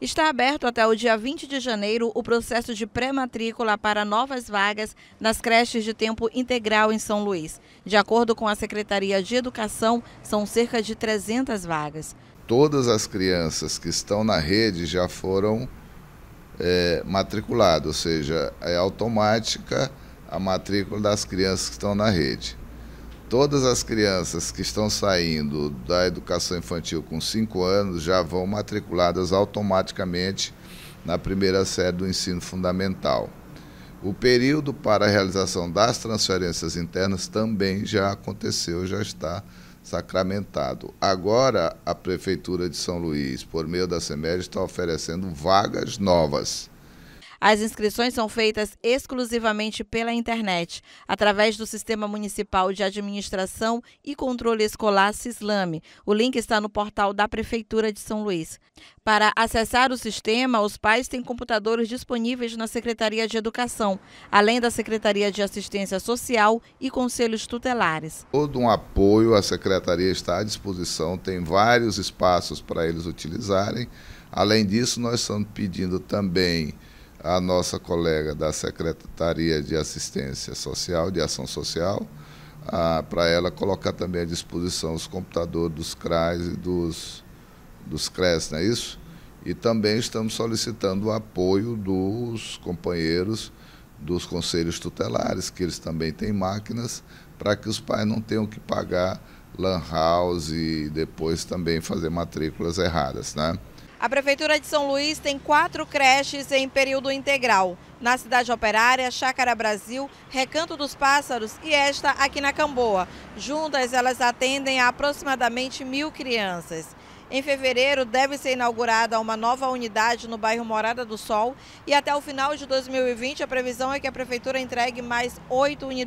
Está aberto até o dia 20 de janeiro o processo de pré-matrícula para novas vagas nas creches de tempo integral em São Luís. De acordo com a Secretaria de Educação, são cerca de 300 vagas. Todas as crianças que estão na rede já foram é, matriculadas, ou seja, é automática a matrícula das crianças que estão na rede todas as crianças que estão saindo da educação infantil com 5 anos já vão matriculadas automaticamente na primeira série do ensino fundamental. O período para a realização das transferências internas também já aconteceu, já está sacramentado. Agora, a Prefeitura de São Luís, por meio da SEMED, está oferecendo vagas novas as inscrições são feitas exclusivamente pela internet, através do Sistema Municipal de Administração e Controle Escolar Cislame. O link está no portal da Prefeitura de São Luís. Para acessar o sistema, os pais têm computadores disponíveis na Secretaria de Educação, além da Secretaria de Assistência Social e Conselhos Tutelares. Todo um apoio, a Secretaria está à disposição, tem vários espaços para eles utilizarem. Além disso, nós estamos pedindo também a nossa colega da Secretaria de Assistência Social, de Ação Social, para ela colocar também à disposição os computadores dos CRAs e dos, dos CRES, não é isso? E também estamos solicitando o apoio dos companheiros dos conselhos tutelares, que eles também têm máquinas, para que os pais não tenham que pagar lan house e depois também fazer matrículas erradas, né? A Prefeitura de São Luís tem quatro creches em período integral. Na Cidade Operária, Chácara Brasil, Recanto dos Pássaros e esta aqui na Camboa. Juntas, elas atendem a aproximadamente mil crianças. Em fevereiro, deve ser inaugurada uma nova unidade no bairro Morada do Sol e até o final de 2020, a previsão é que a Prefeitura entregue mais oito unidades.